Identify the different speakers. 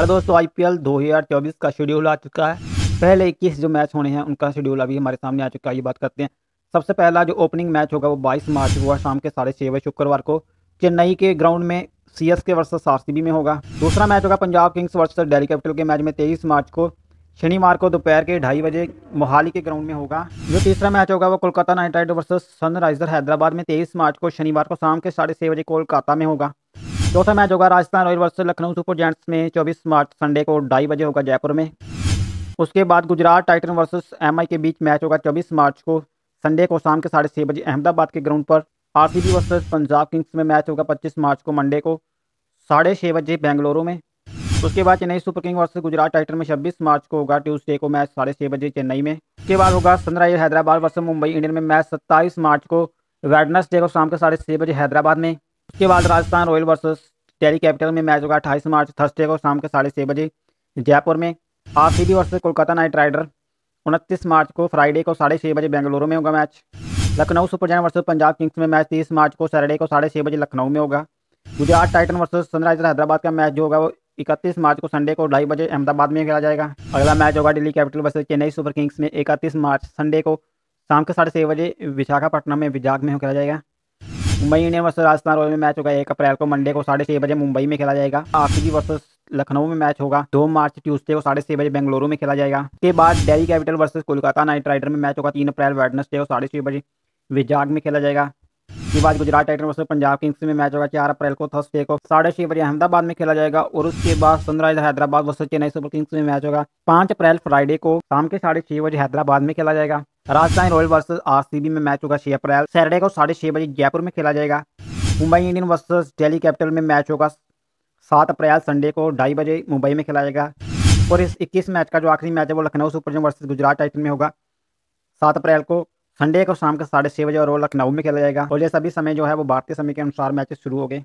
Speaker 1: हर दोस्तों आईपीएल 2024 का शेड्यूल आ चुका है पहले इक्कीस जो मैच होने हैं उनका शेड्यूल अभी हमारे सामने आ चुका है ये बात करते हैं सबसे पहला जो ओपनिंग मैच होगा वो 22 मार्च को शाम के साढ़े छः बजे शुक्रवार को चेन्नई के ग्राउंड में C S K versus R में होगा दूसरा मैच होगा Punjab kings versus Delhi capital के मैच में तेईस मार्च को शनिवार को दोपहर के ढाई बजे मोहाली के ग्राउंड में होगा जो तीसरा मैच होगा वो Kolkata knight rider versus sunriser Hyderabad में तेईस मार्च को शनिवार को शाम के साढ़े छः बजे कोलकाता में होगा चौथा मैच होगा Rajasthan royal versus Lucknow super giants में 24 मार्च संडे को ढाई बजे होगा जयपुर में उसके बाद गुजरात टाइटन वर्सेस एमआई के बीच मैच होगा 24 मार्च को संडे को शाम के साढ़े छः बजे अहमदाबाद के ग्राउंड पर आरसीबी वर्सेस पंजाब किंग्स में मैच होगा 25 मार्च को मंडे को साढ़े छः बजे बेंगलुरु में उसके बाद Chennai super king versus Gujarat titan में 26 मार्च को होगा ट्यूसडे को मैच साढ़े छः बजे चेन्नई में उसके बाद होगा sunriser Hyderabad versus Mumbai Indian में मैच सत्ताईस मार्च को वेडनेसडे को शाम के साढ़े बजे हैदराबाद में उसके बाद Rajasthan royal versus Delhi capital में मैच होगा अट्ठाईस मार्च थर्सडे को शाम के साढ़े छः बजे जयपुर में R C versus Kolkata knight rider उनतीस मार्च को फ्राइडे को साढ़े छः बजे बेंगलुरु में होगा match Lucknow super giants versus Punjab kings में मैच तीस मार्च को सैटरडे को साढ़े छः बजे लखनऊ में होगा Gujarat titan versus sunriser Hyderabad का मैच जो होगा वो इकतीस मार्च को संडे को ढाई बजे अहमदाबाद में खेला जाएगा अगला मैच होगा Delhi capital versus Chennai super kings में इकतीस मार्च संडे को शाम के साढ़े छः बजे विशाखापट्टनम में विजाग में खेला जाएगा मुंबई इंडियन राजस्थान रॉयल में मैच होगा एक अप्रैल को मंडे को साढ़े छह बजे मुंबई में खेला जाएगा आरसीबी वर्सेस लखनऊ में मैच होगा दो मार्च ट्यूसडे को साढ़े छह बजे बेंगलुरु में खेला जाएगा के बाद Delhi capital versus Kolkata knight rider में मैच होगा तीन अप्रैल वेडनेसडे को साढ़े छह बजे विजाग में खेला जाएगा के बाद Gujarat titan versus Punjab kings में मैच होगा चार अप्रैल को थर्सडे को साढ़े छह बजे अहमदाबाद में खेला जाएगा और उसके बाद sunrise Hyderabad versus Chennai super kings में मैच होगा पांच अप्रैल फ्राइडे को शाम के साढ़े छह बजे हैदराबाद में खेला जाएगा राजस्थान रॉयल सी आरसीबी में मैच होगा छह अप्रैल सैटरडे को साढ़े छह बजे जयपुर में खेला जाएगा Mumbai Indian versus Delhi capital में मैच होगा सात अप्रैल संडे को ढाई बजे मुंबई में खेला जाएगा और इस इक्कीस मैच का जो आखिरी मैच है वो Lucknow super giants versus Gujarat titan में होगा सात अप्रैल को संडे को शाम के साढ़े छः बजे और लखनऊ में खेला जाएगा और ये सभी समय जो है वो भारतीय समय के अनुसार मैचेस शुरू हो गए